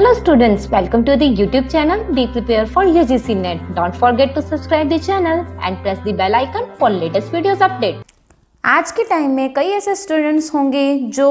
Hello students, welcome to the YouTube channel Be Prepare for UGC NET. Don't forget to subscribe the channel and press the bell icon for latest videos update. आज के time में कई ऐसे students होंगे जो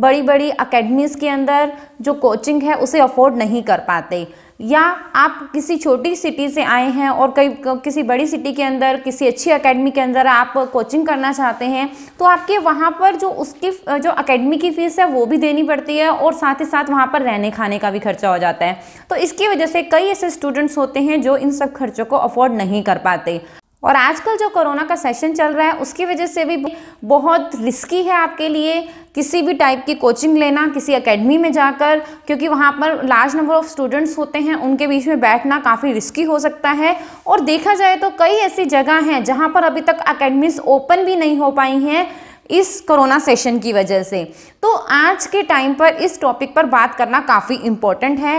बड़ी बड़ी academies के अंदर जो कोचिंग है उसे अफोर्ड नहीं कर पाते या आप किसी छोटी सिटी से आए हैं और कई किसी बड़ी सिटी के अंदर किसी अच्छी एकेडमी के अंदर आप कोचिंग करना चाहते हैं तो आपके वहाँ पर जो उसकी जो एकेडमी की फ़ीस है वो भी देनी पड़ती है और साथ ही साथ वहाँ पर रहने खाने का भी खर्चा हो जाता है तो इसकी वजह से कई ऐसे स्टूडेंट्स होते हैं जो इन सब खर्चों को अफोर्ड नहीं कर पाते और आजकल जो कोरोना का सेशन चल रहा है उसकी वजह से भी बहुत रिस्की है आपके लिए किसी भी टाइप की कोचिंग लेना किसी एकेडमी में जाकर क्योंकि वहाँ पर लार्ज नंबर ऑफ स्टूडेंट्स होते हैं उनके बीच में बैठना काफ़ी रिस्की हो सकता है और देखा जाए तो कई ऐसी जगह हैं जहाँ पर अभी तक अकेडमीज़ ओपन भी नहीं हो पाई हैं इस कोरोना सेशन की वजह से तो आज के टाइम पर इस टॉपिक पर बात करना काफ़ी इम्पोर्टेंट है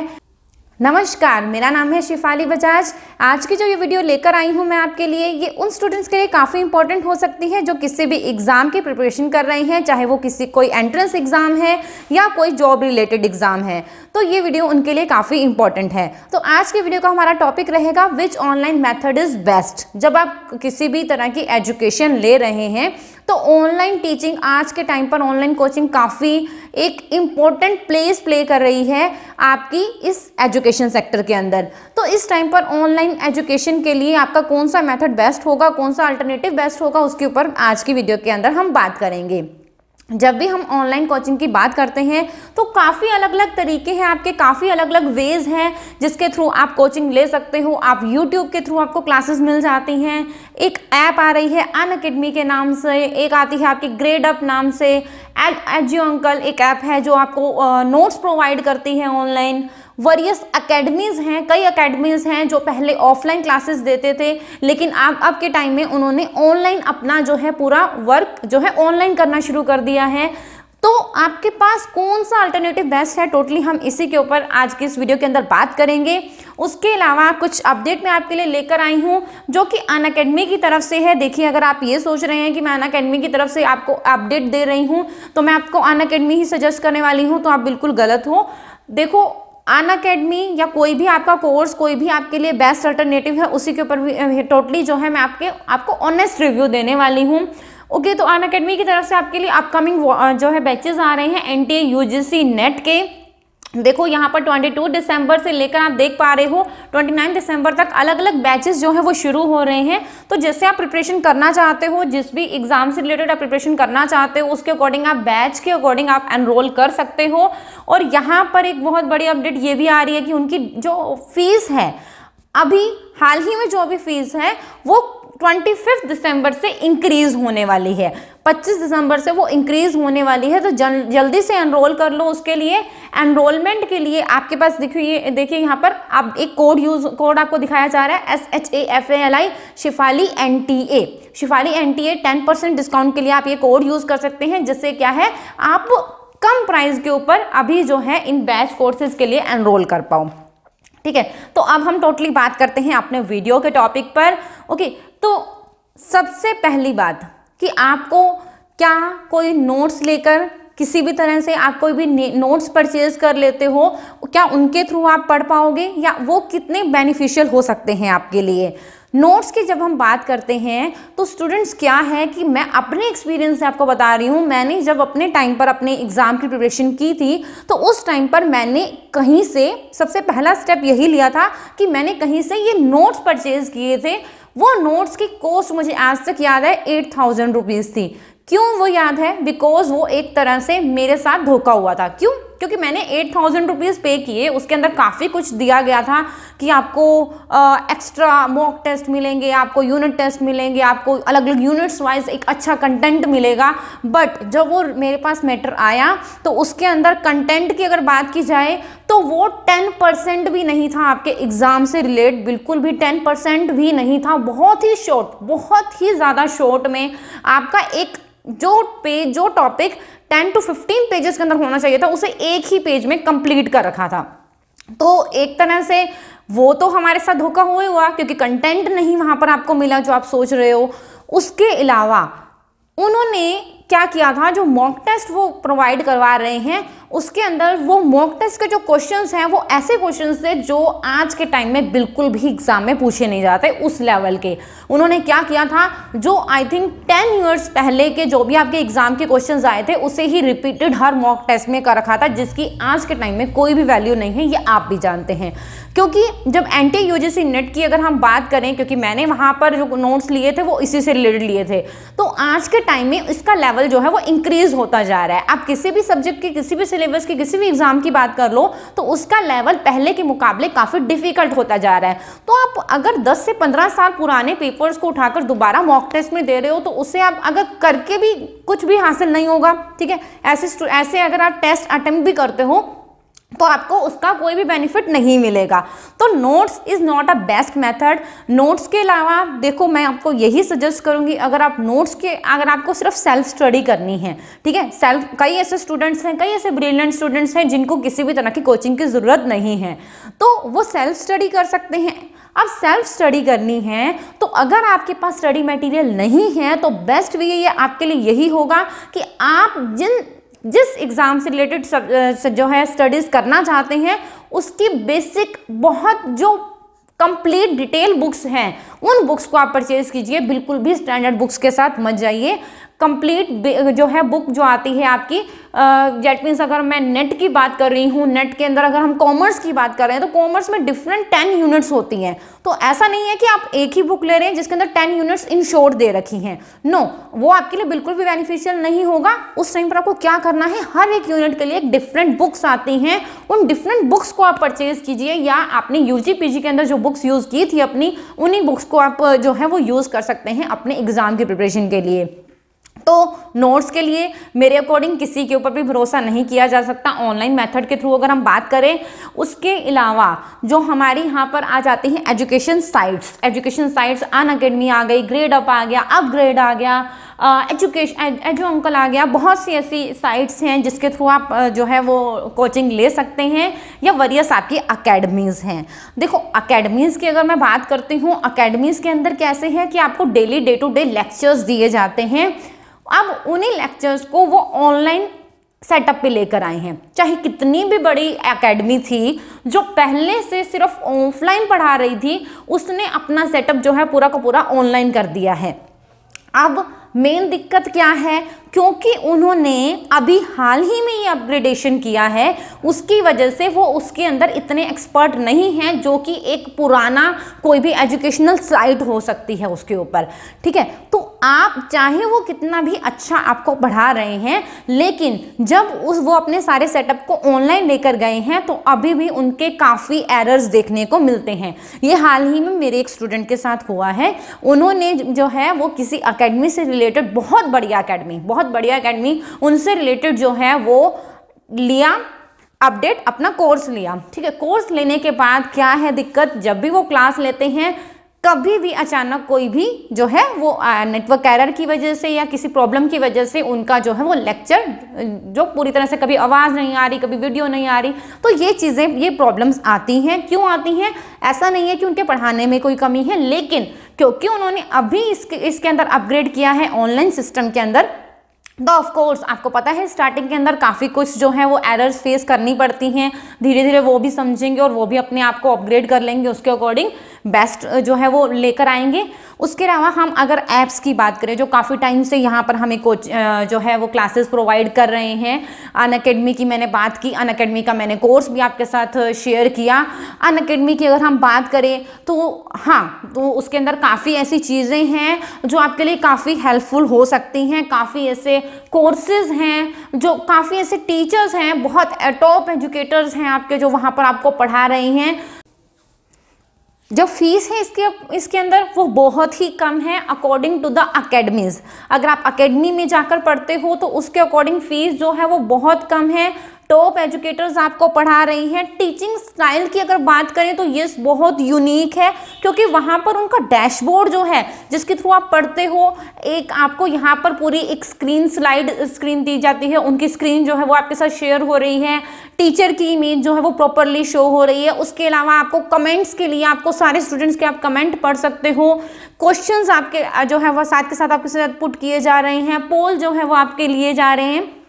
नमस्कार मेरा नाम है शिफाली बजाज आज की जो ये वीडियो लेकर आई हूँ मैं आपके लिए ये उन स्टूडेंट्स के लिए काफ़ी इंपॉर्टेंट हो सकती है जो किसी भी एग्ज़ाम की प्रिपरेशन कर रहे हैं चाहे वो किसी कोई एंट्रेंस एग्ज़ाम है या कोई जॉब रिलेटेड एग्ज़ाम है तो ये वीडियो उनके लिए काफ़ी इंपॉर्टेंट है तो आज की वीडियो का हमारा टॉपिक रहेगा which online method is best जब आप किसी भी तरह की एजुकेशन ले रहे हैं तो ऑनलाइन टीचिंग आज के टाइम पर ऑनलाइन कोचिंग काफ़ी एक इम्पोर्टेंट प्लेस प्ले कर रही है आपकी इस एजुकेशन सेक्टर के अंदर तो इस टाइम पर ऑनलाइन एजुकेशन के लिए आपका कौन सा मेथड बेस्ट होगा कौन सा अल्टरनेटिव बेस्ट होगा उसके ऊपर आज की वीडियो के अंदर हम बात करेंगे जब भी हम ऑनलाइन कोचिंग की बात करते हैं तो काफ़ी अलग अलग तरीके हैं आपके काफ़ी अलग अलग वेज़ हैं जिसके थ्रू आप कोचिंग ले सकते हो आप यूट्यूब के थ्रू आपको क्लासेस मिल जाती हैं एक ऐप आ रही है अन अकेडमी के नाम से एक आती है आपके ग्रेड अप नाम से एड यू अंकल एक ऐप है जो आपको नोट्स प्रोवाइड करती है ऑनलाइन वरियस अकेडमीज़ हैं कई अकेडमीज़ हैं जो पहले ऑफलाइन क्लासेस देते थे लेकिन अब अब के टाइम में उन्होंने ऑनलाइन अपना जो है पूरा वर्क जो है ऑनलाइन करना शुरू कर दिया है तो आपके पास कौन सा अल्टरनेटिव बेस्ट है टोटली हम इसी के ऊपर आज की इस वीडियो के अंदर बात करेंगे उसके अलावा कुछ अपडेट मैं आपके लिए लेकर आई हूँ जो कि अन अकेडमी की तरफ से है देखिए अगर आप ये सोच रहे हैं कि मैं अन अकेडमी की तरफ से आपको अपडेट दे रही हूँ तो मैं आपको अन अकेडमी ही सजेस्ट करने वाली हूँ तो आप बिल्कुल गलत हो देखो अन अकेडमी या कोई भी आपका कोर्स कोई भी आपके लिए बेस्ट अल्टरनेटिव है उसी के ऊपर भी टोटली जो है मैं आपके आपको ऑनेस्ट रिव्यू देने वाली हूँ ओके okay, तो अन अकेडमी की तरफ से आपके लिए अपकमिंग जो है बैचेज आ रहे हैं एन टी नेट के देखो यहाँ पर 22 दिसंबर से लेकर आप देख पा रहे हो 29 दिसंबर तक अलग अलग बैचेस जो है वो शुरू हो रहे हैं तो जैसे आप प्रिपरेशन करना चाहते हो जिस भी एग्ज़ाम से रिलेटेड आप प्रिपरेशन करना चाहते हो उसके अकॉर्डिंग आप बैच के अकॉर्डिंग आप एनरोल कर सकते हो और यहाँ पर एक बहुत बड़ी अपडेट ये भी आ रही है कि उनकी जो फीस है अभी हाल ही में जो अभी फीस है वो ट्वेंटी फिफ्थ दिसंबर से इंक्रीज होने वाली है 25 दिसंबर से वो इंक्रीज होने वाली है तो जल, जल्दी से एनरोल कर लो उसके लिए एनरोलमेंट के लिए आपके पास देखिए देखिए यहाँ पर आप एक कोड यूज कोड आपको दिखाया जा रहा है S H A F A L I Shifali N T A Shifali N T A ten percent discount के लिए आप ये कोड यूज़ कर सकते हैं जिससे क्या है आप कम प्राइस के ऊपर अभी जो है इन बैच कोर्सेज के लिए एनरोल कर पाओ ठीक है तो अब हम टोटली बात करते हैं अपने वीडियो के टॉपिक पर ओके तो सबसे पहली बात कि आपको क्या कोई नोट्स लेकर किसी भी तरह से आप कोई भी नोट्स परचेज कर लेते हो क्या उनके थ्रू आप पढ़ पाओगे या वो कितने बेनिफिशियल हो सकते हैं आपके लिए नोट्स की जब हम बात करते हैं तो स्टूडेंट्स क्या है कि मैं अपने एक्सपीरियंस से आपको बता रही हूँ मैंने जब अपने टाइम पर अपने एग्ज़ाम की प्रिपरेशन की थी तो उस टाइम पर मैंने कहीं से सबसे पहला स्टेप यही लिया था कि मैंने कहीं से ये नोट्स परचेज़ किए थे वो नोट्स की कॉस्ट मुझे आज तक याद है एट थाउजेंड रुपीज़ थी क्यों वो याद है बिकॉज वो एक तरह से मेरे साथ धोखा हुआ था क्यों क्योंकि मैंने एट थाउजेंड रुपीज़ पे किए उसके अंदर काफ़ी कुछ दिया गया था कि आपको आ, एक्स्ट्रा मॉक टेस्ट मिलेंगे आपको यूनिट टेस्ट मिलेंगे आपको अलग अलग यूनिट्स वाइज एक अच्छा कंटेंट मिलेगा बट जब वो मेरे पास मैटर आया तो उसके अंदर कंटेंट की अगर बात की जाए तो वो टेन परसेंट भी नहीं था आपके एग्ज़ाम से रिलेट बिल्कुल भी टेन परसेंट भी नहीं था बहुत ही शॉर्ट बहुत ही ज़्यादा शॉर्ट में आपका एक जो पेज जो टॉपिक 10 टू 15 पेजेस के अंदर होना चाहिए था उसे एक ही पेज में कंप्लीट कर रखा था तो एक तरह से वो तो हमारे साथ धोखा हुआ हुआ क्योंकि कंटेंट नहीं वहां पर आपको मिला जो आप सोच रहे हो उसके अलावा उन्होंने क्या किया था जो मॉक टेस्ट वो प्रोवाइड करवा रहे हैं उसके अंदर वो मॉक टेस्ट के जो क्वेश्चंस हैं वो ऐसे क्वेश्चंस थे जो आज के टाइम में बिल्कुल भी एग्जाम में पूछे नहीं जाते उस लेवल के उन्होंने क्या किया था जो आई थिंक टेन ईयर्स पहले के जो भी आपके एग्जाम के क्वेश्चंस आए थे उसे ही रिपीटेड हर मॉक टेस्ट में कर रखा था जिसकी आज के टाइम में कोई भी वैल्यू नहीं है ये आप भी जानते हैं क्योंकि जब एन टी यू नेट की अगर हम बात करें क्योंकि मैंने वहाँ पर जो नोट्स लिए थे वो इसी से रिलेटेड लिए थे तो आज के टाइम में इसका लेवल जो है वो इंक्रीज होता जा रहा है आप किसी भी सब्जेक्ट के किसी भी सिलेबस के किसी भी एग्ज़ाम की बात कर लो तो उसका लेवल पहले के मुकाबले काफ़ी डिफिकल्ट होता जा रहा है तो आप अगर दस से पंद्रह साल पुराने पेपर्स को उठाकर दोबारा मॉक टेस्ट में दे रहे हो तो उसे आप अगर करके भी कुछ भी हासिल नहीं होगा ठीक है ऐसे ऐसे अगर आप टेस्ट अटेम्प्ट भी करते हो तो आपको उसका कोई भी बेनिफिट नहीं मिलेगा तो notes is not a best method notes के अलावा देखो मैं आपको यही सजेस्ट करूंगी अगर आप नोट्स के अगर आपको सिर्फ सेल्फ स्टडी करनी है ठीक है सेल्फ कई ऐसे स्टूडेंट्स हैं कई ऐसे ब्रिलियंट स्टूडेंट्स हैं जिनको किसी भी तरह की कोचिंग की ज़रूरत नहीं है तो वो सेल्फ स्टडी कर सकते हैं अब सेल्फ स्टडी करनी है तो अगर आपके पास स्टडी मटेरियल नहीं है तो बेस्ट वे ये आपके लिए यही होगा कि आप जिन जिस एग्ज़ाम से रिलेटेड जो है स्टडीज़ करना चाहते हैं उसकी बेसिक बहुत जो कंप्लीट डिटेल बुक्स हैं उन बुक्स को आप परचेज कीजिए बिल्कुल भी स्टैंडर्ड बुक्स के साथ मत जाइए कंप्लीट जो है बुक जो आती है आपकी जेट मीन्स अगर मैं नेट की बात कर रही हूँ नेट के अंदर अगर हम कॉमर्स की बात कर रहे हैं तो कॉमर्स में डिफरेंट टेन यूनिट्स होती हैं तो ऐसा नहीं है कि आप एक ही बुक ले रहे हैं जिसके अंदर टेन यूनिट्स इंश्योर दे रखी हैं नो no, वो आपके लिए बिल्कुल भी बेनिफिशियल नहीं होगा उस टाइम पर आपको क्या करना है हर एक यूनिट के लिए एक डिफरेंट बुक्स आती हैं उन डिफरेंट बुक्स को आप परचेज कीजिए या आपने यू जी के अंदर जो बुक्स यूज़ की थी अपनी उन्हीं बुक्स को आप जो है वो यूज़ कर सकते हैं अपने एग्ज़ाम की प्रिपरेशन के लिए तो नोट्स के लिए मेरे अकॉर्डिंग किसी के ऊपर भी भरोसा नहीं किया जा सकता ऑनलाइन मेथड के थ्रू अगर हम बात करें उसके अलावा जो हमारी यहाँ पर आ जाती हैं education sites education sites Unacademy आ गई ग्रेड अप आ गया अपग्रेड आ गया एजुकेशन एजो अंकल आ गया बहुत सी ऐसी साइट्स हैं जिसके थ्रू आप जो है वो कोचिंग ले सकते हैं या वरियस आपकी अकेडमीज़ हैं देखो अकेडमीज़ की अगर मैं बात करती हूँ अकेडमीज़ के अंदर कैसे हैं कि आपको daily day to day lectures दिए जाते हैं अब उन्हीं लेक्चर्स को वो ऑनलाइन सेटअप पे लेकर आए हैं चाहे कितनी भी बड़ी एकेडमी थी जो पहले से सिर्फ ऑफलाइन पढ़ा रही थी उसने अपना सेटअप जो है पूरा का पूरा ऑनलाइन कर दिया है अब मेन दिक्कत क्या है क्योंकि उन्होंने अभी हाल ही में ये अपग्रेडेशन किया है उसकी वजह से वो उसके अंदर इतने एक्सपर्ट नहीं हैं जो कि एक पुराना कोई भी एजुकेशनल साइट हो सकती है उसके ऊपर ठीक है तो आप चाहे वो कितना भी अच्छा आपको पढ़ा रहे हैं लेकिन जब उस वो अपने सारे सेटअप को ऑनलाइन लेकर गए हैं तो अभी भी उनके काफ़ी एरर्स देखने को मिलते हैं ये हाल ही में मेरे एक स्टूडेंट के साथ हुआ है उन्होंने जो है वो किसी अकेडमी से रिलेटेड बहुत बढ़िया अकेडमी बहुत बढ़िया अकेडमी उनसे रिलेटेड जो है वो लिया अपडेट अपना कोर्स लिया ठीक है कोर्स लेने के बाद क्या है दिक्कत जब भी वो क्लास लेते हैं कभी भी अचानक कोई भी जो है वो नेटवर्क एरर की वजह से या किसी प्रॉब्लम की वजह से उनका जो है वो लेक्चर जो पूरी तरह से कभी आवाज़ नहीं आ रही कभी वीडियो नहीं आ रही तो ये चीज़ें ये प्रॉब्लम्स आती हैं क्यों आती हैं ऐसा नहीं है कि उनके पढ़ाने में कोई कमी है लेकिन क्योंकि उन्होंने अभी इसके इसके अंदर अपग्रेड किया है ऑनलाइन सिस्टम के अंदर तो ऑफकोर्स आपको पता है स्टार्टिंग के अंदर काफ़ी कुछ जो है वो एरर्स फेस करनी पड़ती हैं धीरे धीरे वो भी समझेंगे और वो भी अपने आप को अपग्रेड कर लेंगे उसके अकॉर्डिंग बेस्ट जो है वो लेकर आएंगे उसके अलावा हम अगर ऐप्स की बात करें जो काफ़ी टाइम से यहाँ पर हमें कोच जो है वो क्लासेस प्रोवाइड कर रहे हैं अन अकेडमी की मैंने बात की अन अकेडमी का मैंने कोर्स भी आपके साथ शेयर किया अन अकेडमी की अगर हम बात करें तो हाँ तो उसके अंदर काफ़ी ऐसी चीज़ें हैं जो आपके लिए काफ़ी हेल्पफुल हो सकती हैं काफ़ी ऐसे कोर्सेज हैं जो काफ़ी ऐसे टीचर्स हैं बहुत टॉप एजुकेटर्स हैं आपके जो वहाँ पर आपको पढ़ा रहे हैं जो फीस है इसके इसके अंदर वो बहुत ही कम है अकॉर्डिंग टू द अकेडमीज अगर आप अकेडमी में जाकर पढ़ते हो तो उसके अकॉर्डिंग फीस जो है वो बहुत कम है टॉप एजुकेटर्स आपको पढ़ा रही हैं टीचिंग स्टाइल की अगर बात करें तो ये बहुत यूनिक है क्योंकि वहाँ पर उनका डैशबोर्ड जो है जिसके थ्रू आप पढ़ते हो एक आपको यहाँ पर पूरी एक स्क्रीन स्लाइड स्क्रीन दी जाती है उनकी स्क्रीन जो है वो आपके साथ शेयर हो रही है टीचर की इमेज जो है वो प्रॉपरली शो हो रही है उसके अलावा आपको कमेंट्स के लिए आपको सारे स्टूडेंट्स के आप कमेंट पढ़ सकते हो क्वेश्चंस आपके जो है वो साथ के साथ आपके साथ पुट किए जा रहे हैं पोल जो है वो आपके लिए जा रहे हैं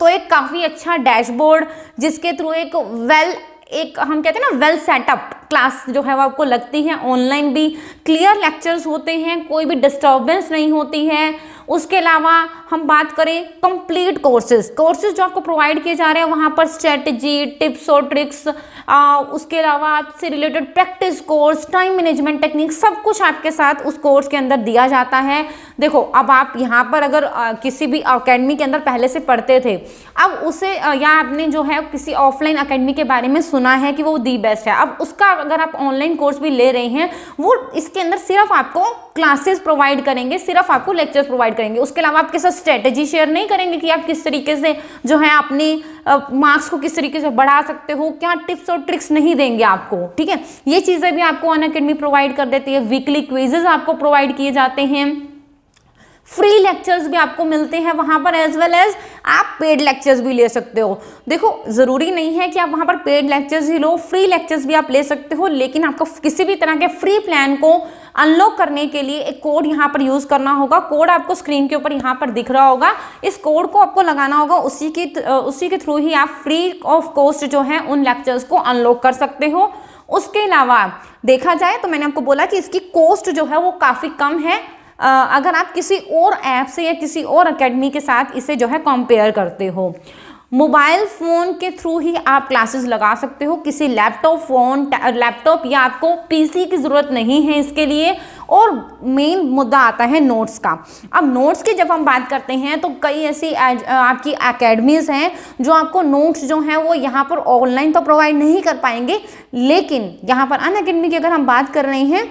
तो एक काफ़ी अच्छा डैशबोर्ड जिसके थ्रू एक वेल एक हम कहते हैं ना वेल सेटअप क्लास जो है वो आपको लगती है ऑनलाइन भी क्लियर लेक्चर्स होते हैं कोई भी डिस्टर्बेंस नहीं होती है उसके अलावा हम बात करें कंप्लीट कोर्सेज कोर्सेज जो आपको प्रोवाइड किए जा रहे हैं वहाँ पर स्ट्रेटजी टिप्स और ट्रिक्स आ, उसके अलावा आपसे related practice course time management technique सब कुछ आपके साथ उस कोर्स के अंदर दिया जाता है देखो अब आप यहाँ पर अगर आ, किसी भी अकेडमी के अंदर पहले से पढ़ते थे अब उसे आ, या आपने जो है किसी ऑफलाइन अकेडमी के बारे में सुना है कि वो दी बेस्ट है अब उसका अगर आप ऑनलाइन कोर्स भी ले रहे हैं वो इसके अंदर सिर्फ आपको क्लासेस प्रोवाइड करेंगे सिर्फ आपको लेक्चर्स प्रोवाइड प्रोवाइड करेंगे उसके अलावा आपके साथ स्ट्रेटजी शेयर नहीं करेंगे कि आप किस तरीके से जो है अपने मार्क्स को किस तरीके से बढ़ा सकते हो क्या टिप्स और ट्रिक्स नहीं देंगे आपको ठीक है ये चीज़ें भी आपको अन प्रोवाइड कर देती है वीकली क्विजेज आपको प्रोवाइड किए जाते हैं फ्री लेक्चर्स भी आपको मिलते हैं वहाँ पर एज वेल एज आप पेड लेक्चर्स भी ले सकते हो देखो ज़रूरी नहीं है कि आप वहाँ पर पेड लेक्चर्स ही लो फ्री लेक्चर्स भी आप ले सकते हो लेकिन आपको किसी भी तरह के फ्री प्लान को अनलॉक करने के लिए एक कोड यहाँ पर यूज़ करना होगा कोड आपको स्क्रीन के ऊपर यहाँ पर दिख रहा होगा इस कोड को आपको लगाना होगा उसी के उसी के थ्रू ही आप फ्री ऑफ कॉस्ट जो है उन लेक्चर्स को अनलॉक कर सकते हो उसके अलावा देखा जाए तो मैंने आपको बोला कि इसकी कॉस्ट जो है वो काफ़ी कम है अगर आप किसी और ऐप से या किसी और अकेडमी के साथ इसे जो है कंपेयर करते हो मोबाइल फ़ोन के थ्रू ही आप क्लासेस लगा सकते हो किसी लैपटॉप फ़ोन लैपटॉप या आपको पीसी की ज़रूरत नहीं है इसके लिए और मेन मुद्दा आता है नोट्स का अब नोट्स की जब हम बात करते हैं तो कई ऐसी आपकी एकेडमीज़ हैं जो आपको नोट्स जो हैं वो यहाँ पर ऑनलाइन तो प्रोवाइड नहीं कर पाएंगे लेकिन यहाँ पर अन की अगर हम बात कर रहे हैं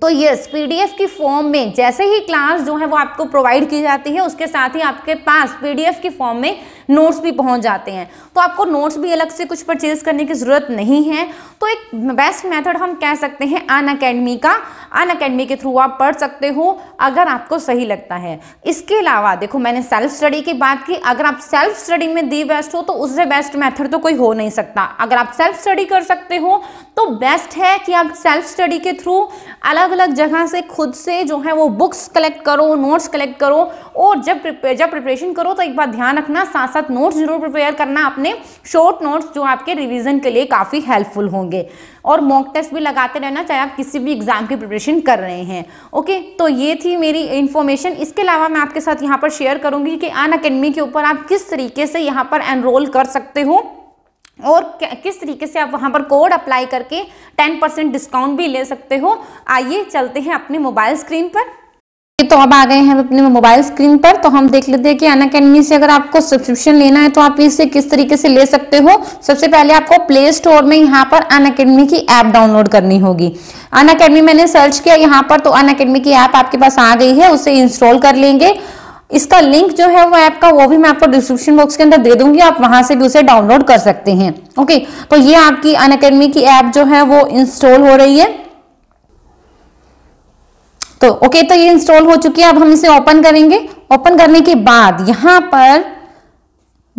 तो यस पीडीएफ की फॉर्म में जैसे ही क्लास जो है वो आपको प्रोवाइड की जाती है उसके साथ ही आपके पास पीडीएफ की फॉर्म में नोट्स भी पहुंच जाते हैं तो आपको नोट्स भी अलग से कुछ परचेज करने की ज़रूरत नहीं है तो एक बेस्ट मेथड हम कह सकते हैं अन अकेडमी का अन अकेडमी के थ्रू आप पढ़ सकते हो अगर आपको सही लगता है इसके अलावा देखो मैंने सेल्फ स्टडी की बात की अगर आप सेल्फ स्टडी में दी बेस्ट हो तो उससे बेस्ट मेथड तो कोई हो नहीं सकता अगर आप सेल्फ स्टडी कर सकते हो तो बेस्ट है कि आप सेल्फ स्टडी के थ्रू अलग अलग जगह से खुद से जो है वो बुक्स कलेक्ट करो नोट्स कलेक्ट करो और जब जब प्रिपरेशन करो तो एक बार ध्यान रखना साथ साथ साथ नोट्स जरूर प्रिपेयर करना अपने शॉर्ट नोट्स जो आपके रिविजन के लिए काफ़ी हेल्पफुल होंगे और मॉक टेस्ट भी लगाते रहना चाहे आप किसी भी एग्ज़ाम की प्रिपरेशन कर रहे हैं ओके तो ये थी मेरी इन्फॉर्मेशन इसके अलावा मैं आपके साथ यहाँ पर शेयर करूँगी कि अन अकेडमी के ऊपर आप किस तरीके से यहाँ पर एनरोल कर सकते हो और किस तरीके से आप वहाँ पर कोड अप्लाई करके 10% डिस्काउंट भी ले सकते हो आइए चलते हैं अपने मोबाइल स्क्रीन पर तो अब आ गए हैं अपने मोबाइल स्क्रीन पर तो हम देख लेते हैं कि अन अकेडमी से अगर आपको सब्सक्रिप्शन लेना है तो आप इसे किस तरीके से ले सकते हो सबसे पहले आपको प्ले स्टोर में यहाँ पर अन अकेडमी की ऐप डाउनलोड करनी होगी अन अकेडमी मैंने सर्च किया यहाँ पर तो अन अकेडमी की ऐप आपके पास आ गई है उसे इंस्टॉल कर लेंगे इसका लिंक जो है वो ऐप का वो भी मैं आपको डिस्क्रिप्शन बॉक्स के अंदर दे दूंगी आप वहां से भी उसे डाउनलोड कर सकते हैं ओके तो ये आपकी अन अकेडमी की ऐप जो है वो इंस्टॉल हो रही है तो ओके तो ये इंस्टॉल हो चुकी है अब हम इसे ओपन करेंगे ओपन करने के बाद यहाँ पर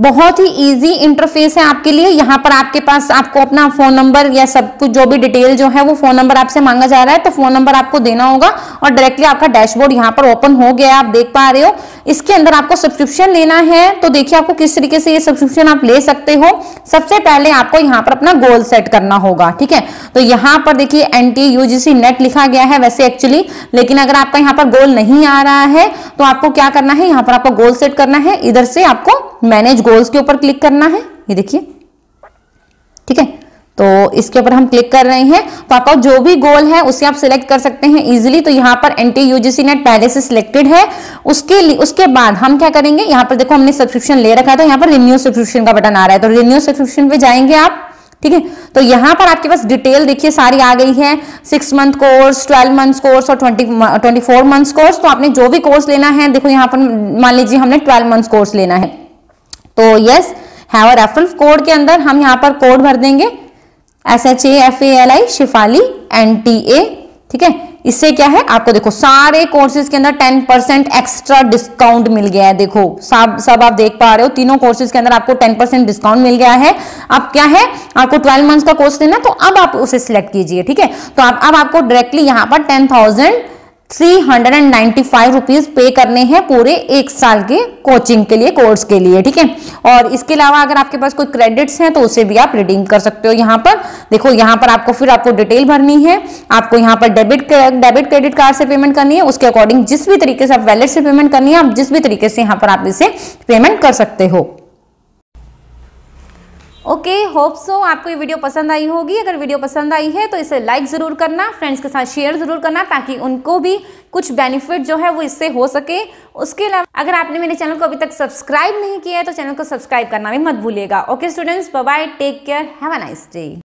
बहुत ही इजी इंटरफेस है आपके लिए यहाँ पर आपके पास आपको अपना फोन नंबर या सब कुछ जो भी डिटेल जो है वो फोन नंबर आपसे मांगा जा रहा है तो फोन नंबर आपको देना होगा और डायरेक्टली आपका डैशबोर्ड यहाँ पर ओपन हो गया आप देख पा रहे हो इसके अंदर आपको सब्सक्रिप्शन लेना है तो देखिए आपको किस तरीके से ये सब्सक्रिप्शन आप ले सकते हो सबसे पहले आपको यहाँ पर अपना गोल सेट करना होगा ठीक है तो यहाँ पर देखिए एन टी यूजीसी नेट लिखा गया है वैसे एक्चुअली लेकिन अगर आपका यहाँ पर गोल नहीं आ रहा है तो आपको क्या करना है यहाँ पर आपको गोल सेट करना है इधर से आपको मैनेज गोल्स के ऊपर क्लिक करना है ये देखिए ठीक है तो इसके ऊपर हम क्लिक कर रहे हैं तो आपका जो भी गोल है उसे आप सिलेक्ट कर सकते हैं इजिली तो यहाँ पर एन टी यूजीसी नेट पहले से सिलेक्टेड है उसके उसके बाद हम क्या करेंगे यहाँ पर देखो हमने सब्सक्रिप्शन ले रखा था तो यहाँ पर रिन्यू सब्सक्रिप्शन का बटन आ रहा है तो रिन्यू सब्सक्रिप्शन पे जाएंगे आप ठीक है तो यहाँ पर आपके पास डिटेल देखिए सारी आ गई है six month course twelve months course और twenty twenty four months course तो आपने जो भी कोर्स लेना है देखो यहाँ पर मान लीजिए हमने ट्वेल्व मंथ्स कोर्स लेना है तो यस हैव रेफरल कोड के अंदर हम यहां पर कोड भर देंगे S H A F A L I Shifali N T A ठीक है इससे क्या है आपको देखो सारे कोर्सेज के अंदर टेन परसेंट एक्स्ट्रा डिस्काउंट मिल गया है देखो सब सब आप देख पा रहे हो तीनों कोर्सेज के अंदर आपको टेन परसेंट डिस्काउंट मिल गया है अब क्या है आपको ट्वेल्व मंथ्स का कोर्स लेना तो अब आप उसे सिलेक्ट कीजिए ठीक है तो आप अब आपको डायरेक्टली यहां पर ten thousand three hundred and ninety five rupees pay करने हैं पूरे एक साल के कोचिंग के लिए कोर्स के लिए ठीक है और इसके अलावा अगर आपके पास कोई क्रेडिट्स हैं तो उसे भी आप रिडीम कर सकते हो यहाँ पर देखो यहाँ पर आपको फिर आपको डिटेल भरनी है आपको यहाँ पर डेबिट डेबिट क्रेडिट कार्ड से पेमेंट करनी है उसके अकॉर्डिंग जिस भी तरीके से आप वैलेट से पेमेंट करनी है आप जिस भी तरीके से यहाँ पर आप इसे पेमेंट कर सकते हो ओके होप सो आपको ये वीडियो पसंद आई होगी अगर वीडियो पसंद आई है तो इसे लाइक ज़रूर करना फ्रेंड्स के साथ शेयर ज़रूर करना ताकि उनको भी कुछ बेनिफिट जो है वो इससे हो सके उसके अलावा अगर आपने मेरे चैनल को अभी तक सब्सक्राइब नहीं किया है तो चैनल को सब्सक्राइब करना भी मत भूलेगा okay students bye take care have a nice day